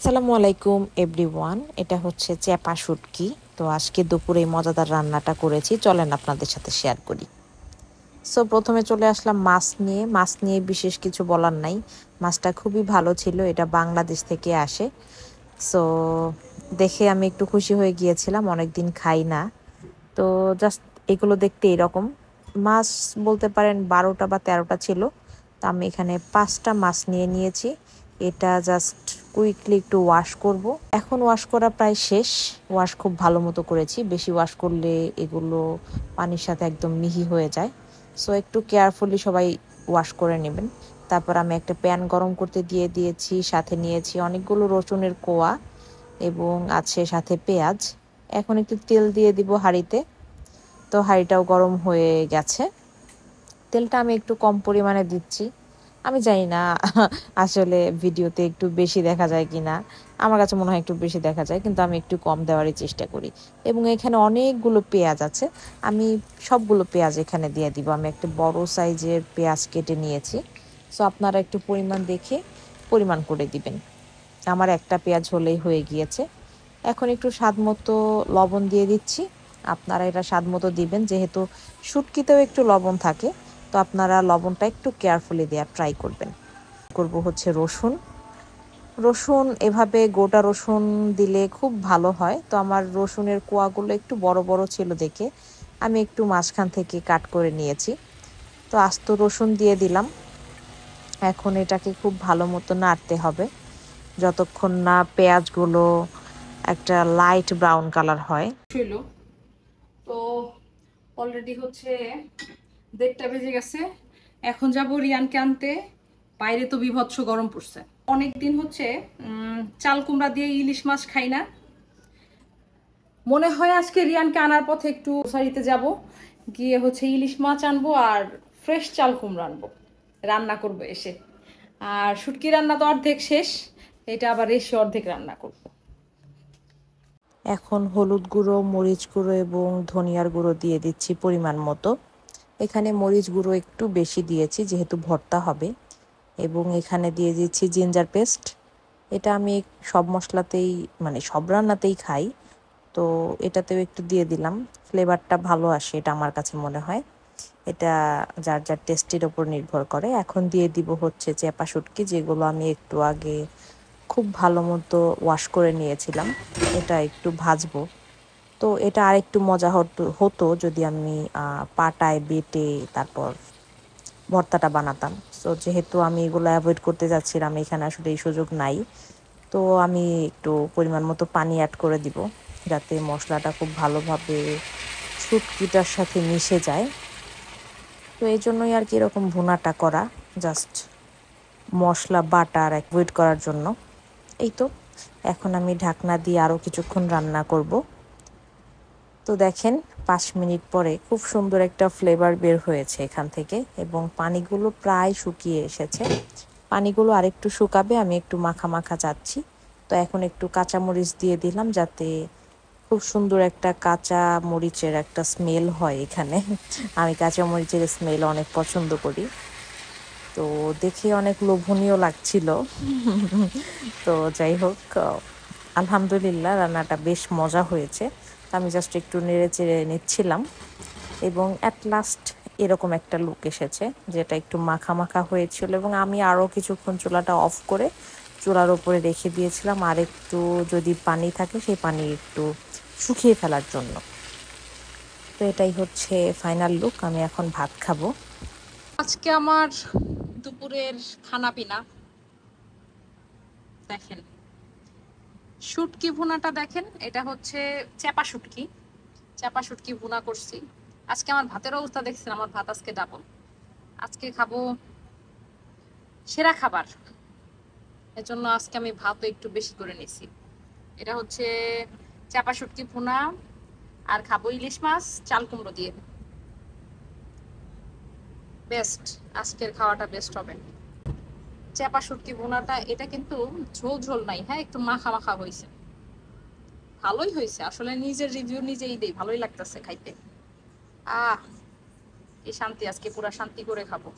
আসসালামু আলাইকুম এভরিওয়ান এটা হচ্ছে চ্যাপা শুটকি তো আজকে দুপুরে মজাদার রান্নাটা করেছি চলেন আপনাদের সাথে শেয়ার করি সো প্রথমে চলে আসলাম মাছ নিয়ে মাছ নিয়ে বিশেষ কিছু বলার নাই মাছটা খুবই ভালো ছিল এটা বাংলাদেশ থেকে আসে সো দেখে আমি একটু খুশি হয়ে গিয়েছিলাম অনেক দিন খাই না তো জাস্ট এগুলো দেখতে এরকম মাছ বলতে পারেন বারোটা বা তেরোটা ছিল তা আমি এখানে পাঁচটা মাছ নিয়ে নিয়েছি এটা জাস্ট কুইকলি একটু ওয়াশ করব। এখন ওয়াশ করা প্রায় শেষ ওয়াশ খুব ভালো মতো করেছি বেশি ওয়াশ করলে এগুলো পানির সাথে একদম মিহি হয়ে যায় সো একটু কেয়ারফুলি সবাই ওয়াশ করে নেবেন তারপর আমি একটা প্যান গরম করতে দিয়ে দিয়েছি সাথে নিয়েছি অনেকগুলো রসুনের কোয়া এবং আছে সাথে পেঁয়াজ এখন একটু তেল দিয়ে দিব হাঁড়িতে তো হাঁড়িটাও গরম হয়ে গেছে তেলটা আমি একটু কম পরিমাণে দিচ্ছি আমি জানি না আসলে ভিডিওতে একটু বেশি দেখা যায় কি না আমার কাছে মনে হয় একটু বেশি দেখা যায় কিন্তু আমি একটু কম দেওয়ারই চেষ্টা করি এবং এখানে অনেকগুলো পেঁয়াজ আছে আমি সবগুলো পেঁয়াজ এখানে দিয়ে দিব আমি একটা বড় সাইজের পেঁয়াজ কেটে নিয়েছি সো আপনারা একটু পরিমাণ দেখে পরিমাণ করে দিবেন আমার একটা পেঁয়াজ হলেই হয়ে গিয়েছে এখন একটু স্বাদ মতো লবণ দিয়ে দিচ্ছি আপনারা এটা স্বাদ মতো দিবেন যেহেতু শুটকিতেও একটু লবণ থাকে তো আপনারা লবণটা একটু কেয়ারফুলি দেওয়ার ট্রাই করবেন করব হচ্ছে রসুন রসুন এভাবে গোটা রসুন দিলে খুব ভালো হয় তো আমার রসুনের কোয়াগুলো একটু বড় বড় ছিল দেখে আমি একটু মাঝখান থেকে কাট করে নিয়েছি তো আস্ত রসুন দিয়ে দিলাম এখন এটাকে খুব ভালো মতো নাড়তে হবে যতক্ষণ না পেঁয়াজগুলো একটা লাইট ব্রাউন কালার হয় তো অলরেডি হচ্ছে দেড়টা বেজে গেছে এখন যাবো রিয়ানকে আনতে বাইরে তো বিভৎস গরম পড়ছে অনেক দিন হচ্ছে চাল কুমড়া দিয়ে ইলিশ মাছ খাই না মনে হয় আজকে রিয়ানকে আনার পথে একটু সারিতে যাব গিয়ে হচ্ছে ইলিশ মাছ আনবো আর ফ্রেশ চাল কুমড়া আনবো রান্না করবো এসে আর সুটকি রান্না তো অর্ধেক শেষ এটা আবার এসে অর্ধেক রান্না করব এখন হলুদ গুঁড়ো মরিচ গুঁড়ো এবং ধনিয়ার গুঁড়ো দিয়ে দিচ্ছি পরিমাণ মতো এখানে মরিচ গুঁড়ো একটু বেশি দিয়েছি যেহেতু ভর্তা হবে এবং এখানে দিয়ে দিয়েছি জিঞ্জার পেস্ট এটা আমি সব মশলাতেই মানে সব রান্নাতেই খাই তো এটাতেও একটু দিয়ে দিলাম ফ্লেভারটা ভালো আসে এটা আমার কাছে মনে হয় এটা যার যার টেস্টের ওপর নির্ভর করে এখন দিয়ে দিব হচ্ছে চেপা শুটকি যেগুলো আমি একটু আগে খুব ভালো মতো ওয়াশ করে নিয়েছিলাম এটা একটু ভাজবো তো এটা আর একটু মজা হতো হতো যদি আমি পাটায় বেটে তারপর ভর্তাটা বানাতাম তো যেহেতু আমি এগুলো অ্যাভয়েড করতে যাচ্ছিলাম এখানে আসলে এই সুযোগ নাই তো আমি একটু পরিমাণ মতো পানি অ্যাড করে দিব যাতে মশলাটা খুব ভালোভাবে শুটকিটার সাথে মিশে যায় তো এই জন্যই আর কি এরকম ভুনাটা করা জাস্ট মশলা বাটার এক ওয়েট করার জন্য এই তো এখন আমি ঢাকনা দিয়ে আরও কিছুক্ষণ রান্না করব তো দেখেন পাঁচ মিনিট পরে খুব সুন্দর একটা ফ্লেভার বের হয়েছে এখান থেকে এবং পানিগুলো প্রায় শুকিয়ে এসেছে পানিগুলো আরেকটু শুকাবে আমি একটু মাখা মাখা চাচ্ছি তো এখন একটু কাঁচামরিচ দিয়ে দিলাম যাতে খুব সুন্দর একটা কাঁচা মরিচের একটা স্মেল হয় এখানে আমি কাঁচা মরিচের স্মেল অনেক পছন্দ করি তো দেখে অনেক লোভনীয় লাগছিল তো যাই হোক আলহামদুলিল্লাহ রান্নাটা বেশ মজা হয়েছে আমি জাস্ট একটু নেড়ে চেড়ে নিচ্ছিলাম এবং অ্যাট লাস্ট এরকম একটা লুক এসেছে যেটা একটু মাখা মাখা হয়েছিল এবং আমি আরও কিছুক্ষণ চুলাটা অফ করে চুলার ওপরে রেখে দিয়েছিলাম আর একটু যদি পানি থাকে সেই পানি একটু শুকিয়ে ফেলার জন্য তো এটাই হচ্ছে ফাইনাল লুক আমি এখন ভাত খাবো আজকে আমার দুপুরের খানা পিনা দেখেন শুটকি ভুনাটা দেখেন এটা হচ্ছে চেপা শুটকি চেপা শুটকি ভুনা করছি আজকে আমার ভাতের অবস্থা দেখছেন আমার ভাত আজকে ডাবল আজকে খাবো সেরা খাবার এজন্য আজকে আমি ভাতও একটু বেশি করে নিছি এটা হচ্ছে চাপা শুটকি ভুনা আর খাবো ইলিশ মাছ চাল কুমড়ো দিয়ে বেস্ট আজকের খাওয়াটা বেস্ট হবে চেপা শুটকি বোনাটা এটা কিন্তু ঝোল ঝোল নাই হ্যাঁ একটু মাখা মাখা হয়েছে ভালোই হয়েছে আসলে নিজের রিভিউ নিজেই দেই ভালোই লাগতেছে খাইতে আহ এই শান্তি আজকে পুরা শান্তি করে খাবো